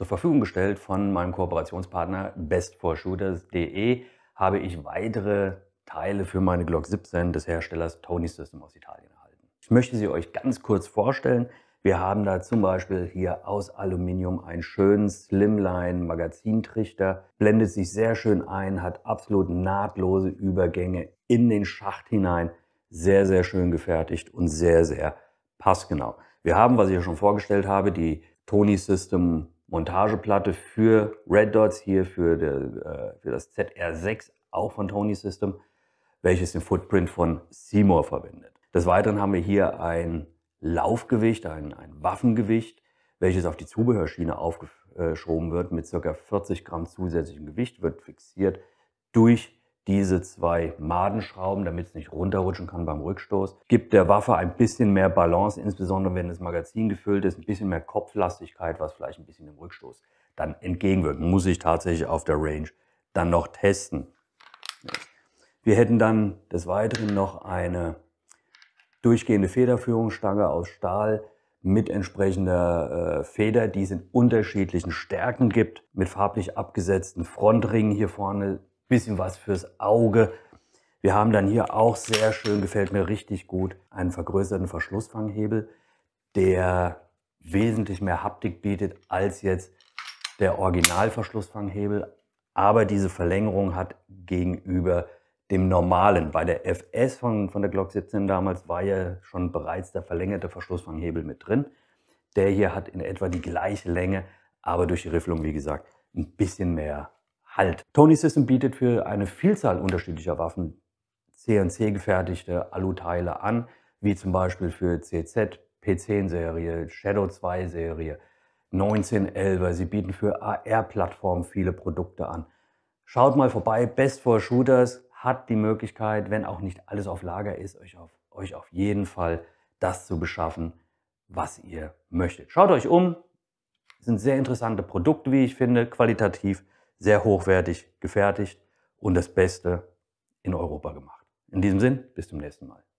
zur Verfügung gestellt von meinem Kooperationspartner bestforshooters.de habe ich weitere Teile für meine Glock 17 des Herstellers Tony System aus Italien erhalten. Ich möchte sie euch ganz kurz vorstellen. Wir haben da zum Beispiel hier aus Aluminium einen schönen Slimline Magazintrichter, blendet sich sehr schön ein, hat absolut nahtlose Übergänge in den Schacht hinein, sehr, sehr schön gefertigt und sehr, sehr passgenau. Wir haben, was ich ja schon vorgestellt habe, die Tony System Montageplatte für Red Dots, hier für, der, äh, für das ZR6, auch von Tony System, welches den Footprint von Seymour verwendet. Des Weiteren haben wir hier ein Laufgewicht, ein, ein Waffengewicht, welches auf die Zubehörschiene aufgeschoben äh, wird mit ca. 40 Gramm zusätzlichem Gewicht, wird fixiert durch die diese zwei Madenschrauben, damit es nicht runterrutschen kann beim Rückstoß. Gibt der Waffe ein bisschen mehr Balance, insbesondere wenn das Magazin gefüllt ist, ein bisschen mehr Kopflastigkeit, was vielleicht ein bisschen dem Rückstoß dann entgegenwirkt. Muss ich tatsächlich auf der Range dann noch testen. Wir hätten dann des Weiteren noch eine durchgehende Federführungsstange aus Stahl mit entsprechender äh, Feder, die es in unterschiedlichen Stärken gibt, mit farblich abgesetzten Frontringen hier vorne bisschen was fürs Auge. Wir haben dann hier auch sehr schön, gefällt mir richtig gut, einen vergrößerten Verschlussfanghebel, der wesentlich mehr Haptik bietet als jetzt der Originalverschlussfanghebel. Aber diese Verlängerung hat gegenüber dem normalen. Bei der FS von, von der Glock 17 damals war ja schon bereits der verlängerte Verschlussfanghebel mit drin. Der hier hat in etwa die gleiche Länge, aber durch die Rifflung, wie gesagt, ein bisschen mehr Halt. Tony System bietet für eine Vielzahl unterschiedlicher Waffen CNC-gefertigte Alu-Teile an, wie zum Beispiel für CZ, P10-Serie, Shadow 2-Serie, 1911er. Sie bieten für AR-Plattformen viele Produkte an. Schaut mal vorbei, Best for Shooters hat die Möglichkeit, wenn auch nicht alles auf Lager ist, euch auf, euch auf jeden Fall das zu beschaffen, was ihr möchtet. Schaut euch um, das sind sehr interessante Produkte, wie ich finde, qualitativ sehr hochwertig gefertigt und das Beste in Europa gemacht. In diesem Sinn, bis zum nächsten Mal.